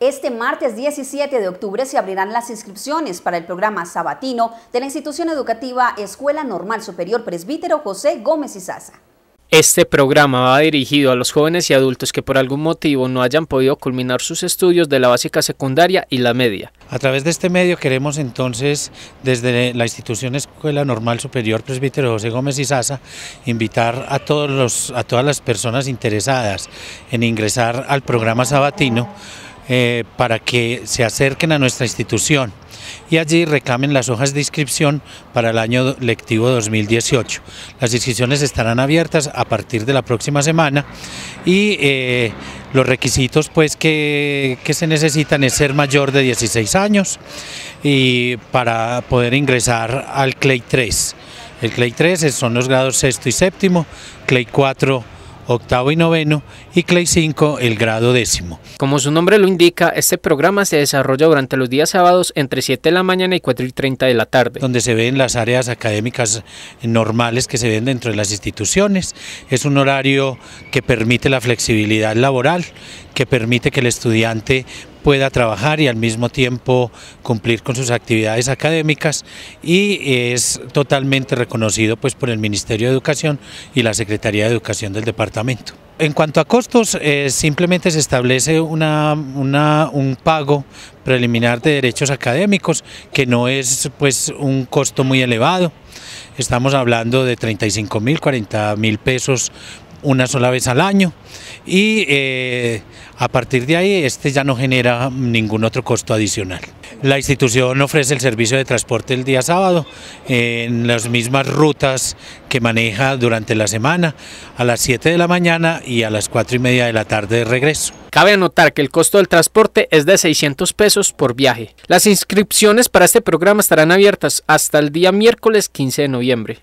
Este martes 17 de octubre se abrirán las inscripciones para el programa sabatino de la institución educativa Escuela Normal Superior Presbítero José Gómez y Sasa. Este programa va dirigido a los jóvenes y adultos que por algún motivo no hayan podido culminar sus estudios de la básica secundaria y la media. A través de este medio queremos entonces, desde la institución Escuela Normal Superior Presbítero José Gómez y Sasa, invitar a, todos los, a todas las personas interesadas en ingresar al programa sabatino eh, para que se acerquen a nuestra institución y allí reclamen las hojas de inscripción para el año lectivo 2018. Las inscripciones estarán abiertas a partir de la próxima semana y eh, los requisitos pues que, que, se necesitan es ser mayor de 16 años y para poder ingresar al CLEI 3. El CLEI 3 son los grados sexto y séptimo, CLEI 4 octavo y noveno, y Clay 5 el grado décimo. Como su nombre lo indica, este programa se desarrolla durante los días sábados entre 7 de la mañana y 4 y 30 de la tarde. Donde se ven las áreas académicas normales que se ven dentro de las instituciones. Es un horario que permite la flexibilidad laboral, que permite que el estudiante pueda trabajar y al mismo tiempo cumplir con sus actividades académicas y es totalmente reconocido pues, por el Ministerio de Educación y la Secretaría de Educación del Departamento. En cuanto a costos, eh, simplemente se establece una, un pago preliminar de derechos académicos que no es pues, un costo muy elevado. Estamos hablando de 35 mil, 40 mil pesos una sola vez al año y eh, a partir de ahí este ya no genera ningún otro costo adicional. La institución ofrece el servicio de transporte el día sábado en las mismas rutas que maneja durante la semana, a las 7 de la mañana y a las 4 y media de la tarde de regreso. Cabe anotar que el costo del transporte es de 600 pesos por viaje. Las inscripciones para este programa estarán abiertas hasta el día miércoles 15 de noviembre.